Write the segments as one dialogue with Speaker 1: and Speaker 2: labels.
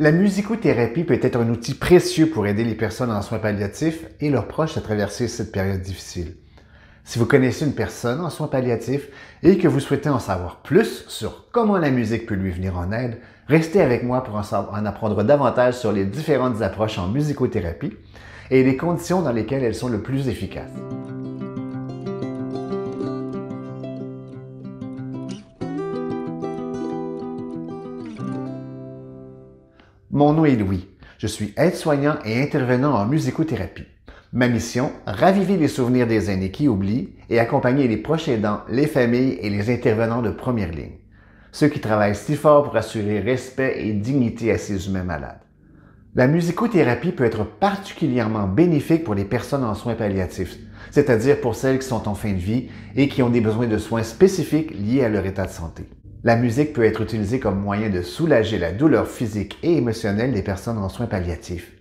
Speaker 1: La musicothérapie peut être un outil précieux pour aider les personnes en soins palliatifs et leurs proches à traverser cette période difficile. Si vous connaissez une personne en soins palliatifs et que vous souhaitez en savoir plus sur comment la musique peut lui venir en aide, restez avec moi pour en, apprendre davantage sur les différentes approches en musicothérapie et les conditions dans lesquelles elles sont le plus efficaces. Mon nom est Louis. Je suis aide-soignant et intervenant en musicothérapie. Ma mission, raviver les souvenirs des aînés qui oublient et accompagner les proches aidants, les familles et les intervenants de première ligne. Ceux qui travaillent si fort pour assurer respect et dignité à ces humains malades. La musicothérapie peut être particulièrement bénéfique pour les personnes en soins palliatifs, c'est-à-dire pour celles qui sont en fin de vie et qui ont des besoins de soins spécifiques liés à leur état de santé. La musique peut être utilisée comme moyen de soulager la douleur physique et émotionnelle des personnes en soins palliatifs.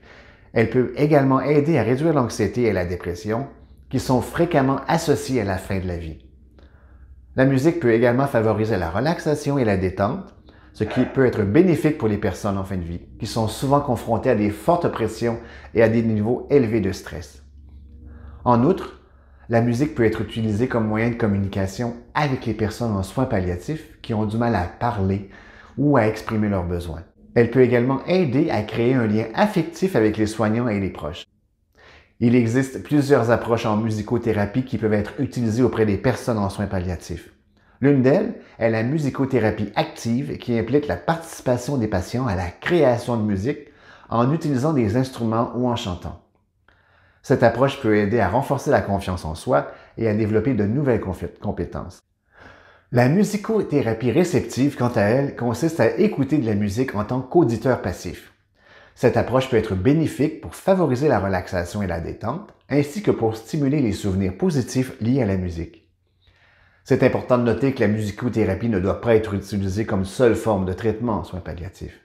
Speaker 1: Elle peut également aider à réduire l'anxiété et la dépression, qui sont fréquemment associées à la fin de la vie. La musique peut également favoriser la relaxation et la détente, ce qui peut être bénéfique pour les personnes en fin de vie, qui sont souvent confrontées à des fortes pressions et à des niveaux élevés de stress. En outre, la musique peut être utilisée comme moyen de communication avec les personnes en soins palliatifs qui ont du mal à parler ou à exprimer leurs besoins. Elle peut également aider à créer un lien affectif avec les soignants et les proches. Il existe plusieurs approches en musicothérapie qui peuvent être utilisées auprès des personnes en soins palliatifs. L'une d'elles est la musicothérapie active qui implique la participation des patients à la création de musique en utilisant des instruments ou en chantant. Cette approche peut aider à renforcer la confiance en soi et à développer de nouvelles compétences. La musicothérapie réceptive, quant à elle, consiste à écouter de la musique en tant qu'auditeur passif. Cette approche peut être bénéfique pour favoriser la relaxation et la détente, ainsi que pour stimuler les souvenirs positifs liés à la musique. C'est important de noter que la musicothérapie ne doit pas être utilisée comme seule forme de traitement en soins palliatifs.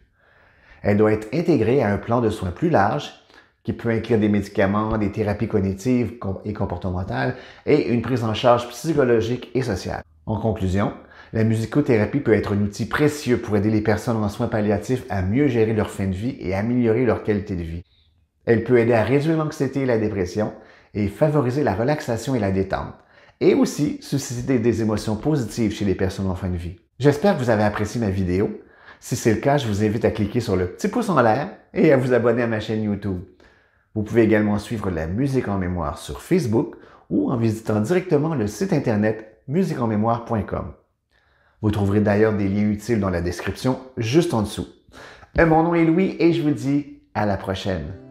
Speaker 1: Elle doit être intégrée à un plan de soins plus large qui peut inclure des médicaments, des thérapies cognitives et comportementales et une prise en charge psychologique et sociale. En conclusion, la musicothérapie peut être un outil précieux pour aider les personnes en soins palliatifs à mieux gérer leur fin de vie et améliorer leur qualité de vie. Elle peut aider à réduire l'anxiété et la dépression et favoriser la relaxation et la détente, et aussi susciter des émotions positives chez les personnes en fin de vie. J'espère que vous avez apprécié ma vidéo. Si c'est le cas, je vous invite à cliquer sur le petit pouce en l'air et à vous abonner à ma chaîne YouTube. Vous pouvez également suivre la musique en mémoire sur Facebook ou en visitant directement le site internet musiqueenmémoire.com. Vous trouverez d'ailleurs des liens utiles dans la description juste en dessous. Euh, mon nom est Louis et je vous dis à la prochaine.